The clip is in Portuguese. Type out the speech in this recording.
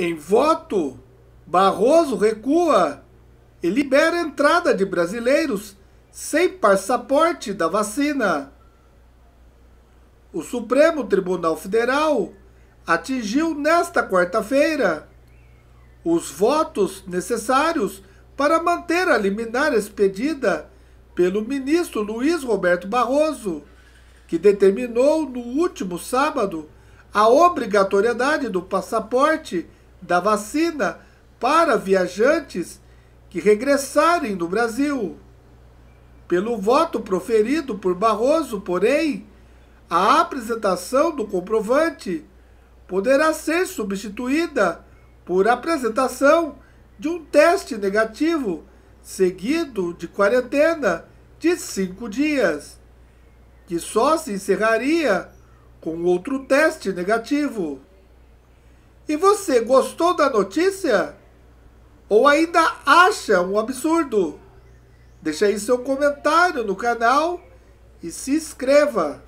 Em voto, Barroso recua e libera a entrada de brasileiros sem passaporte da vacina. O Supremo Tribunal Federal atingiu nesta quarta-feira os votos necessários para manter a liminar expedida pelo ministro Luiz Roberto Barroso, que determinou no último sábado a obrigatoriedade do passaporte da vacina para viajantes que regressarem do Brasil. Pelo voto proferido por Barroso, porém, a apresentação do comprovante poderá ser substituída por apresentação de um teste negativo, seguido de quarentena de cinco dias, que só se encerraria com outro teste negativo. E você gostou da notícia? Ou ainda acha um absurdo? Deixe aí seu comentário no canal e se inscreva.